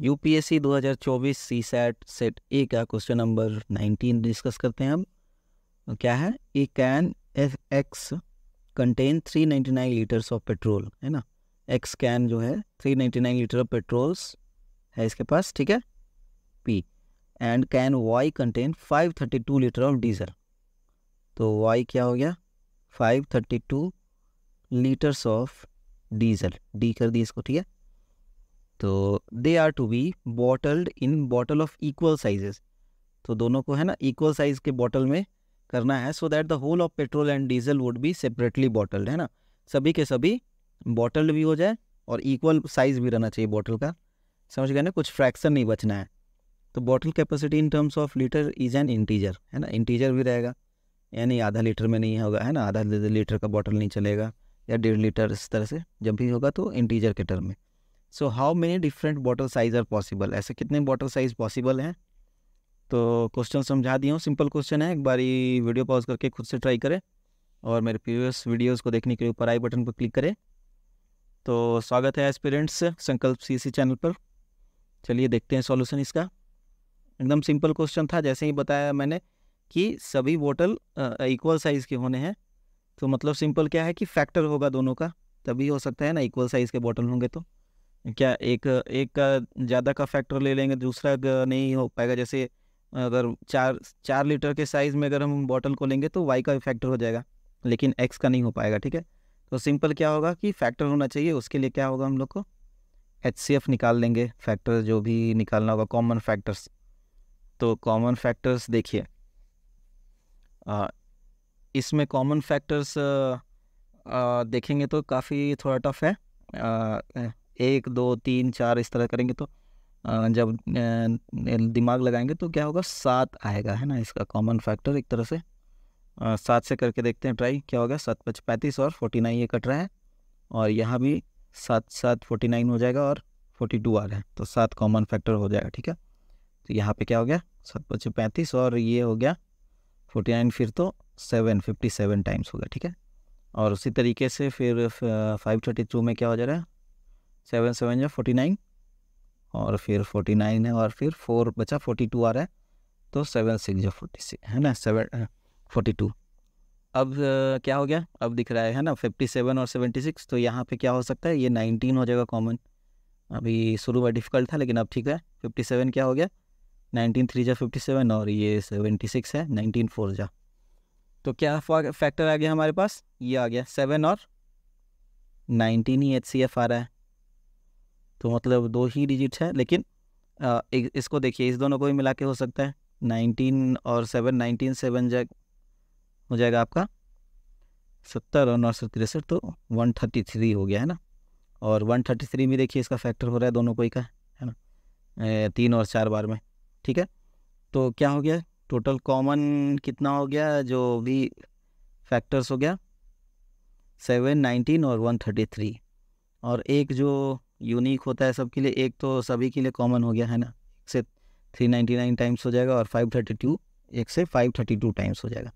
UPSC 2024 CSAT set A का question number 19 discuss करते हैं हम क्या है a can of X contain 399 litres of petrol है ना एक्स कैन जो है 399 लीटर ऑफ पेट्रोल्स है इसके पास ठीक है P and can Y contain 532 litre of diesel तो वाई क्या हो गया 532 लीटर्स ऑफ डीजल डी कर दिए इसको ठीक है तो they are to be bottled in bottle of equal sizes तो दोनों को है ना इक्वल साइज के बॉटल में करना है so that the whole of petrol and diesel would be separately bottled है ना सभी के सभी बॉटल्ड भी हो जाए और इक्वल साइज भी रहना चाहिए बॉटल का समझ गए ना कुछ फ्रैक्शन नहीं बचना है तो bottle capacity in terms of litre is an integer है ना इंटीजर भी रहेगा यानी आधा लीटर में नहीं होगा है ना आधा लीटर का बॉटल नहीं चलेगा या डेढ़ लीटर इस तरह से जब भी होगा तो इंटीजर के टर्म में so how many different bottle size are possible ऐसे कितने बॉटल साइज पॉसिबल हैं तो क्वेश्चन समझा दिया हूँ सिंपल क्वेश्चन है एक बारी वीडियो पॉज करके खुद से ट्राई करें और मेरे प्रीवियस वीडियोस को देखने के लिए ऊपर आई बटन पर क्लिक करें तो स्वागत है एस्पिरेंट्स संकल्प सीसी चैनल पर चलिए देखते हैं सॉल्यूशन इसका एकदम सिंपल क्वेश्चन था जैसे ही बताया मैंने कि सभी बोटल इक्वल साइज़ के होने हैं तो मतलब सिंपल क्या है कि फैक्टर होगा दोनों का तभी हो सकता है ना इक्वल साइज़ के बॉटल होंगे तो क्या एक एक का ज़्यादा का फैक्टर ले लेंगे दूसरा नहीं हो पाएगा जैसे अगर चार चार लीटर के साइज़ में अगर हम बॉटल को लेंगे तो वाई का फैक्टर हो जाएगा लेकिन एक्स का नहीं हो पाएगा ठीक है तो सिंपल क्या होगा कि फैक्टर होना चाहिए उसके लिए क्या होगा हम लोग को एच निकाल लेंगे फैक्टर जो भी निकालना होगा कॉमन फैक्टर्स तो कॉमन फैक्टर्स देखिए इसमें कॉमन फैक्टर्स देखेंगे तो काफ़ी थोड़ा टफ है आ, एक दो तीन चार इस तरह करेंगे तो आ, जब दिमाग लगाएंगे तो क्या होगा सात आएगा है ना इसका कॉमन फैक्टर एक तरह से सात से करके देखते हैं ट्राई क्या होगा सात पच पैंतीस और फोर्टी नाइन ये कट रहा है और यहाँ भी सात सात फोर्टी नाइन हो जाएगा और फोर्टी टू आ रहा है तो सात कॉमन फैक्टर हो जाएगा ठीक है तो यहाँ पे क्या हो गया सात पच पैंतीस और ये हो गया फोर्टी नाइन फिर तो सेवन फिफ्टी सेवन टाइम्स होगा ठीक है और उसी तरीके से फिर फाइव थर्टी टू में क्या हो जा रहा है सेवन सेवन या फोर्टी नाइन और फिर फोर्टी नाइन है और फिर फोर बचा फोर्टी टू आ रहा है तो सेवन सिक्स या फोर्टी सिक्स है ना सेवन फोर्टी टू अब क्या हो गया अब दिख रहा है है ना फिफ्टी सेवन और सेवेंटी सिक्स तो यहाँ पे क्या हो सकता है ये नाइनटीन हो जाएगा कॉमन अभी शुरू में डिफ़िकल्ट था लेकिन अब ठीक है फिफ्टी सेवन क्या हो गया नाइनटीन थ्री जा फिफ्टी सेवन और ये सेवेंटी सिक्स है नाइनटीन फोर जा तो क्या फैक्टर आ गया हमारे पास ये आ गया सेवन और नाइनटीन ही एच सी एफ आ रहा है तो मतलब दो ही डिजिट है लेकिन आ, एक, इसको देखिए इस दोनों को ही मिला के हो सकता है नाइनटीन और सेवन नाइनटीन सेवन जैग हो जाएगा आपका सत्तर और नौ सौ तिरसठ तो वन थर्टी थ्री हो गया है ना और वन थर्टी थ्री में देखिए इसका फैक्टर हो रहा है दोनों को ही का है ना ए, तीन और चार बार में ठीक है तो क्या हो गया टोटल कॉमन कितना हो गया जो भी फैक्टर्स हो गया सेवन नाइनटीन और वन थर्टी थ्री और एक जो यूनिक होता है सबके लिए एक तो सभी के लिए कॉमन हो गया है ना एक से थ्री नाइन्टी नाइन टाइम्स हो जाएगा और फाइव थर्टी टू एक से फाइव थर्टी टू टाइम्स हो जाएगा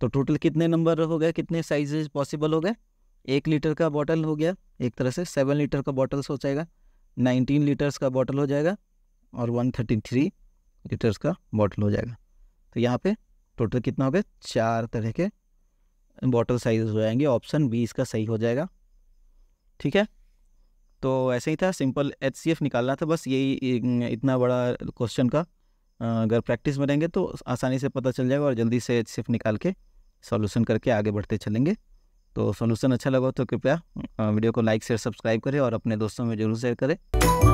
तो टोटल कितने नंबर हो गए कितने साइज पॉसिबल हो गए एक लीटर का बॉटल हो गया एक तरह से सेवन लीटर का बॉटल्स हो जाएगा नाइनटीन लीटर्स का बॉटल हो जाएगा और वन थर्टी थ्री लीटर्स का बॉटल हो जाएगा तो यहाँ पे टोटल कितना हो गया चार तरह के बॉटल साइज हो जाएंगे ऑप्शन बी इसका सही हो जाएगा ठीक है तो ऐसे ही था सिंपल एच निकालना था बस यही इतना बड़ा क्वेश्चन का अगर प्रैक्टिस में रहेंगे तो आसानी से पता चल जाएगा और जल्दी से एच निकाल के सॉल्यूशन करके आगे बढ़ते चलेंगे तो सॉल्यूशन अच्छा लगा तो कृपया वीडियो को लाइक शेयर सब्सक्राइब करें और अपने दोस्तों में जरूर शेयर करें